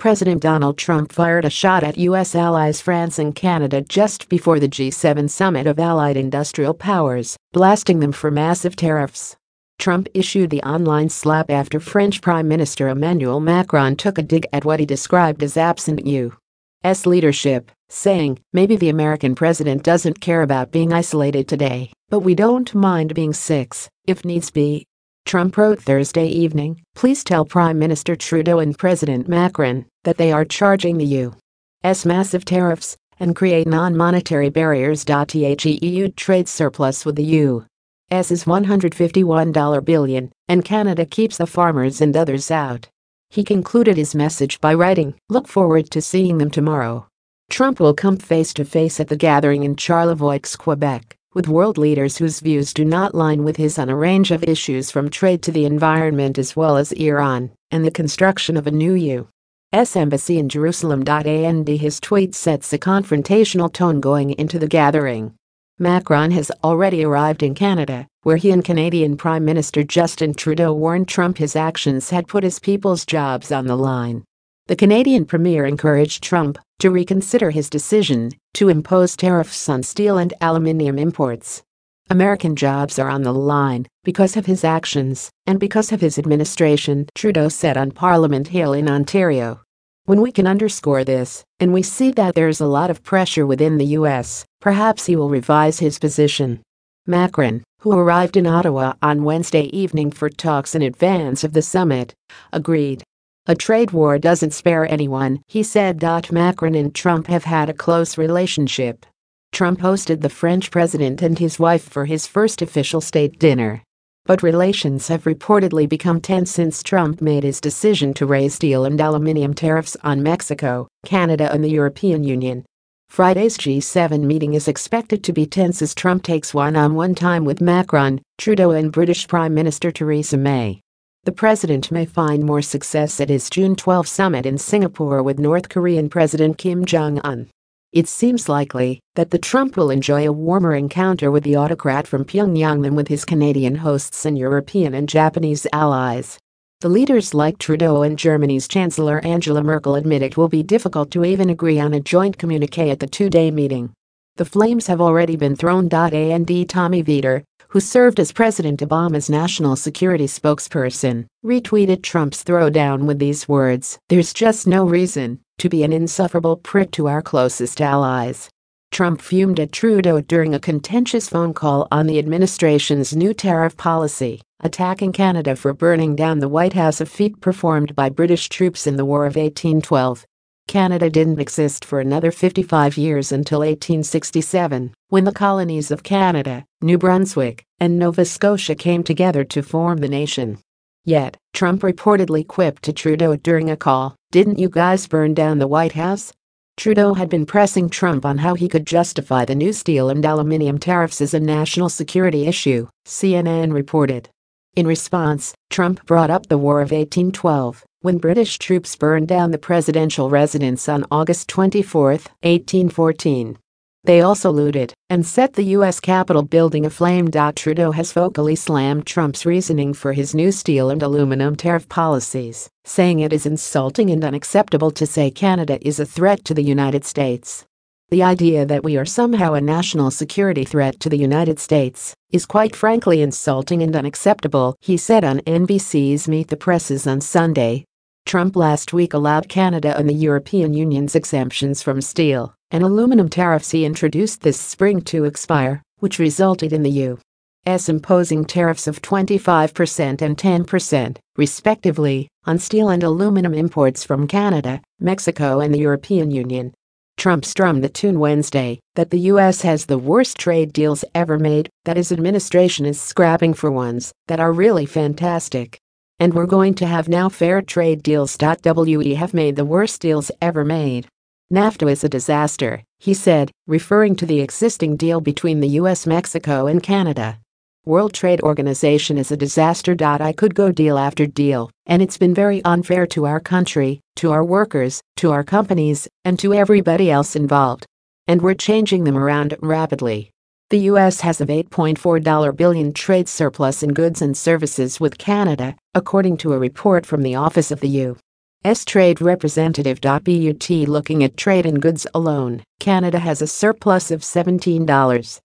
President Donald Trump fired a shot at U.S. allies France and Canada just before the G7 summit of allied industrial powers, blasting them for massive tariffs. Trump issued the online slap after French Prime Minister Emmanuel Macron took a dig at what he described as absent U.S. leadership, saying, Maybe the American president doesn't care about being isolated today, but we don't mind being six, if needs be. Trump wrote Thursday evening, please tell Prime Minister Trudeau and President Macron that they are charging the U.S. massive tariffs and create non-monetary barriers. The EU trade surplus with the U.S. is $151 billion, and Canada keeps the farmers and others out. He concluded his message by writing, look forward to seeing them tomorrow. Trump will come face to face at the gathering in Charlevoix, Quebec with world leaders whose views do not line with his on a range of issues from trade to the environment as well as Iran and the construction of a new U.S. embassy in Jerusalem. And his tweet sets a confrontational tone going into the gathering. Macron has already arrived in Canada, where he and Canadian Prime Minister Justin Trudeau warned Trump his actions had put his people's jobs on the line. The Canadian premier encouraged Trump to reconsider his decision to impose tariffs on steel and aluminium imports. American jobs are on the line because of his actions and because of his administration, Trudeau said on Parliament Hill in Ontario. When we can underscore this, and we see that there is a lot of pressure within the U.S., perhaps he will revise his position. Macron, who arrived in Ottawa on Wednesday evening for talks in advance of the summit, agreed a trade war doesn't spare anyone, he said. Macron and Trump have had a close relationship. Trump hosted the French president and his wife for his first official state dinner. But relations have reportedly become tense since Trump made his decision to raise steel and aluminium tariffs on Mexico, Canada, and the European Union. Friday's G7 meeting is expected to be tense as Trump takes one on one time with Macron, Trudeau, and British Prime Minister Theresa May. The president may find more success at his June 12 summit in Singapore with North Korean President Kim Jong un. It seems likely that the Trump will enjoy a warmer encounter with the autocrat from Pyongyang than with his Canadian hosts and European and Japanese allies. The leaders like Trudeau and Germany's Chancellor Angela Merkel admit it will be difficult to even agree on a joint communique at the two-day meeting. The flames have already been thrown. And Tommy Viter, who served as President Obama's national security spokesperson, retweeted Trump's throwdown with these words There's just no reason to be an insufferable prick to our closest allies. Trump fumed at Trudeau during a contentious phone call on the administration's new tariff policy, attacking Canada for burning down the White House, a feat performed by British troops in the War of 1812. Canada didn't exist for another 55 years until 1867, when the colonies of Canada, New Brunswick, and Nova Scotia came together to form the nation. Yet, Trump reportedly quipped to Trudeau during a call, Didn't you guys burn down the White House? Trudeau had been pressing Trump on how he could justify the new steel and aluminium tariffs as a national security issue, CNN reported. In response, Trump brought up the War of 1812 when British troops burned down the presidential residence on August 24, 1814. They also looted and set the U.S. Capitol building aflame. Trudeau has vocally slammed Trump's reasoning for his new steel and aluminum tariff policies, saying it is insulting and unacceptable to say Canada is a threat to the United States. The idea that we are somehow a national security threat to the United States is quite frankly insulting and unacceptable, he said on NBC's Meet the Presses on Sunday, Trump last week allowed Canada and the European Union's exemptions from steel and aluminum tariffs he introduced this spring to expire, which resulted in the U.S. imposing tariffs of 25% and 10%, respectively, on steel and aluminum imports from Canada, Mexico, and the European Union. Trump strummed the tune Wednesday that the U.S. has the worst trade deals ever made, that his administration is scrapping for ones that are really fantastic. And we're going to have now fair trade deals. We have made the worst deals ever made. NAFTA is a disaster, he said, referring to the existing deal between the US, Mexico, and Canada. World Trade Organization is a disaster. I could go deal after deal, and it's been very unfair to our country, to our workers, to our companies, and to everybody else involved. And we're changing them around rapidly. The U.S. has a $8.4 billion trade surplus in goods and services with Canada, according to a report from the Office of the U.S. Trade Representative. BUT Looking at trade in goods alone, Canada has a surplus of $17.